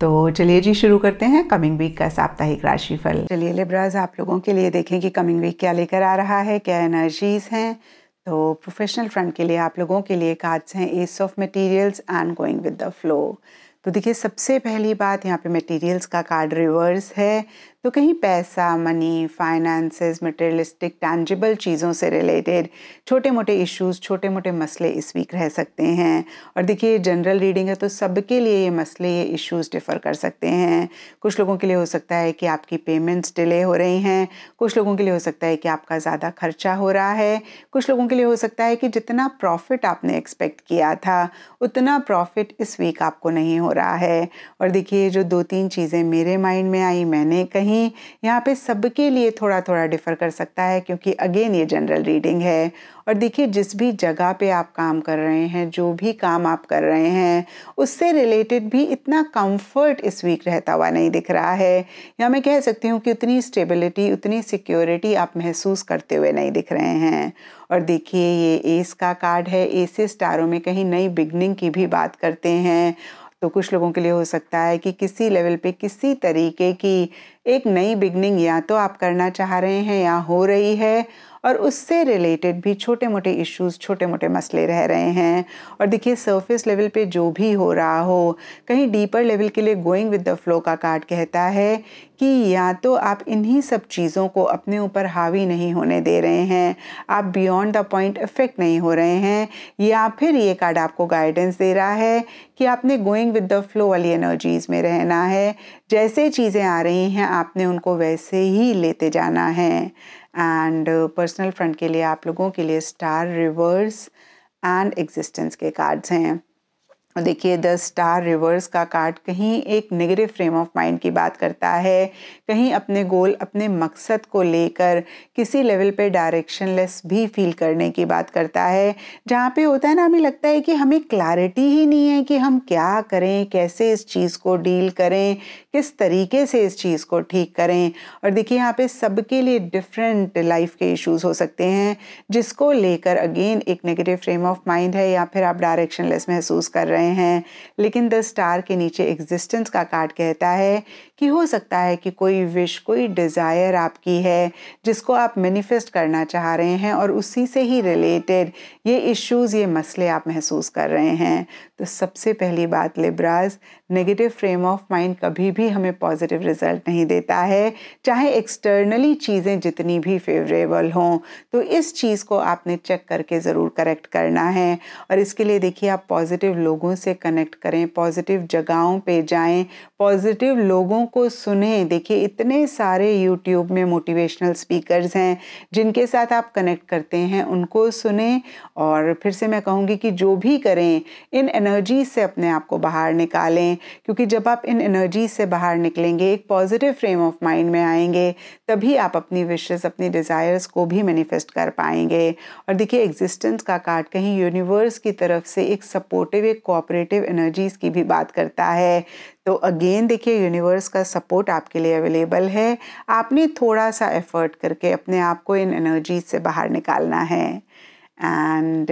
तो चलिए जी शुरू करते हैं कमिंग वीक का साप्ताहिक राशिफल चलिए लिब्राज आप लोगों के लिए देखें कि कमिंग वीक क्या लेकर आ रहा है क्या एनर्जीज हैं तो प्रोफेशनल फ्रंट के लिए आप लोगों के लिए कार्ड्स हैं ace of materials and going with the flow तो देखिए सबसे पहली बात यहाँ पे मटेरियल्स का कार्ड रिवर्स है तो कहीं पैसा मनी फाइनेंसेस मटेरियलिस्टिक टैंजिबल चीज़ों से रिलेटेड छोटे मोटे इश्यूज छोटे मोटे मसले इस वीक रह सकते हैं और देखिए जनरल रीडिंग है तो सबके लिए ये मसले ये इश्यूज डिफ़र कर सकते हैं कुछ लोगों के लिए हो सकता है कि आपकी पेमेंट्स डिले हो रही हैं कुछ लोगों के लिए हो सकता है कि आपका ज़्यादा खर्चा हो रहा है कुछ लोगों के लिए हो सकता है कि जितना प्रॉफिट आपने एक्सपेक्ट किया था उतना प्रॉफिट इस वीक आपको नहीं हो रहा है और देखिए जो दो तीन चीज़ें मेरे माइंड में आई मैंने कहीं नहीं यहाँ पे सबके लिए थोड़ा थोड़ा डिफ़र कर सकता है क्योंकि अगेन ये जनरल रीडिंग है और देखिए जिस भी जगह पे आप काम कर रहे हैं जो भी काम आप कर रहे हैं उससे रिलेटेड भी इतना कंफर्ट इस वीक रहता हुआ नहीं दिख रहा है या मैं कह सकती हूँ कि उतनी स्टेबिलिटी उतनी सिक्योरिटी आप महसूस करते हुए नहीं दिख रहे हैं और देखिए ये एस का कार्ड है एसे स्टारों में कहीं नई बिगनिंग की भी बात करते हैं तो कुछ लोगों के लिए हो सकता है कि किसी लेवल पे किसी तरीके की एक नई बिगनिंग या तो आप करना चाह रहे हैं या हो रही है और उससे रिलेटेड भी छोटे मोटे इश्यूज छोटे मोटे मसले रह रहे हैं और देखिए सरफेस लेवल पे जो भी हो रहा हो कहीं डीपर लेवल के लिए गोइंग विद द फ्लो का कार्ड कहता है कि या तो आप इन्हीं सब चीज़ों को अपने ऊपर हावी नहीं होने दे रहे हैं आप बियॉन्ड द पॉइंट इफेक्ट नहीं हो रहे हैं या फिर ये कार्ड आपको गाइडेंस दे रहा है कि आपने गोइंग विद द फ्लो वाली एनर्जीज़ में रहना है जैसे चीज़ें आ रही हैं आपने उनको वैसे ही लेते जाना है एंड पर्सनल फ्रंट के लिए आप लोगों के लिए स्टार रिवर्स एंड एग्जिस्टेंस के कार्ड्स हैं और देखिए द स्टार रिवर्स का कार्ड कहीं एक नेगेटिव फ्रेम ऑफ माइंड की बात करता है कहीं अपने गोल अपने मकसद को लेकर किसी लेवल पे डायरेक्शनलेस भी फील करने की बात करता है जहाँ पे होता है ना हमें लगता है कि हमें क्लैरिटी ही नहीं है कि हम क्या करें कैसे इस चीज़ को डील करें किस तरीके से इस चीज़ को ठीक करें और देखिए यहाँ पे सबके लिए डिफरेंट लाइफ के इश्यूज हो सकते हैं जिसको लेकर अगेन एक नेगेटिव फ्रेम ऑफ माइंड है या फिर आप डायरेक्शनलेस महसूस कर रहे हैं लेकिन द स्टार के नीचे एग्जिस्टेंस का कार्ड कहता है कि हो सकता है कि कोई विश कोई डिज़ायर आपकी है जिसको आप मैनिफेस्ट करना चाह रहे हैं और उसी से ही रिलेटेड ये इश्यूज़ ये मसले आप महसूस कर रहे हैं तो सबसे पहली बात Libras negative frame of mind कभी भी हमें पॉजिटिव रिजल्ट नहीं देता है चाहे एक्सटर्नली चीज़ें जितनी भी फेवरेबल हों तो इस चीज़ को आपने चेक करके ज़रूर करेक्ट करना है और इसके लिए देखिए आप पॉजिटिव लोगों से कनेक्ट करें पॉजिटिव जगहों पे जाएं पॉजिटिव लोगों को सुने देखिए इतने सारे यूट्यूब में मोटिवेशनल स्पीकर्स हैं जिनके साथ आप कनेक्ट करते हैं उनको सुने और फिर से मैं कहूँगी कि जो भी करें इन एनर्जीज से अपने आप को बाहर निकालें क्योंकि जब आप इन एनर्जी से बाहर निकलेंगे एक पॉजिटिव फ्रेम ऑफ माइंड में आएंगे तभी आप अपनी विशेज़ अपनी डिज़ायर्स को भी मैनिफेस्ट कर पाएंगे और देखिए एग्जिस्टेंस का कार्ड कहीं यूनिवर्स की तरफ से एक सपोर्टिव एक कोऑपरेटिव एनर्जीज़ की भी बात करता है तो अगेन देखिए यूनिवर्स का सपोर्ट आपके लिए अवेलेबल है आपने थोड़ा सा एफर्ट करके अपने आप को इन एनर्जीज से बाहर निकालना है एंड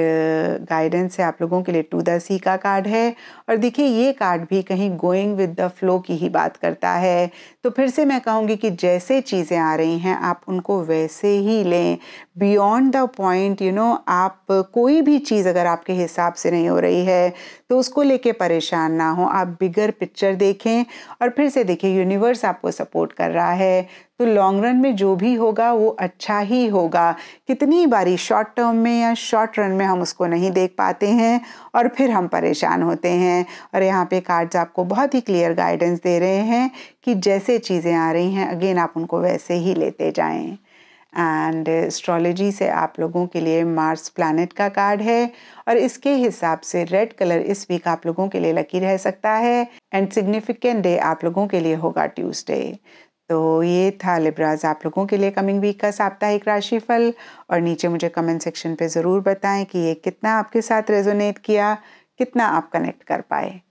गाइडेंस है आप लोगों के लिए टू द सी का कार्ड है और देखिए ये कार्ड भी कहीं गोइंग विद द फ्लो की ही बात करता है तो फिर से मैं कहूँगी कि जैसे चीज़ें आ रही हैं आप उनको वैसे ही लें beyond the point you know आप कोई भी चीज़ अगर आपके हिसाब से नहीं हो रही है तो उसको लेके परेशान ना हो आप बिगर पिक्चर देखें और फिर से देखें यूनिवर्स आपको सपोर्ट कर रहा है तो लॉन्ग रन में जो भी होगा वो अच्छा ही होगा कितनी बारी शॉर्ट टर्म में या शॉर्ट रन में हम उसको नहीं देख पाते हैं और फिर हम परेशान होते हैं और यहाँ पे कार्ड्स आपको बहुत ही क्लियर गाइडेंस दे रहे हैं कि जैसे चीज़ें आ रही हैं अगेन आप उनको वैसे ही लेते जाएँ एंड एस्ट्रोलॉजी से आप लोगों के लिए मार्स प्लानट का कार्ड है और इसके हिसाब से रेड कलर इस वीक आप लोगों के लिए लकी रह सकता है एंड सिग्निफिकेंट डे आप लोगों के लिए होगा ट्यूसडे तो ये था लिब्राज आप लोगों के लिए कमिंग वीक का साप्ताहिक राशिफल और नीचे मुझे कमेंट सेक्शन पे ज़रूर बताएं कि ये कितना आपके साथ रेजोनेट किया कितना आप कनेक्ट कर पाए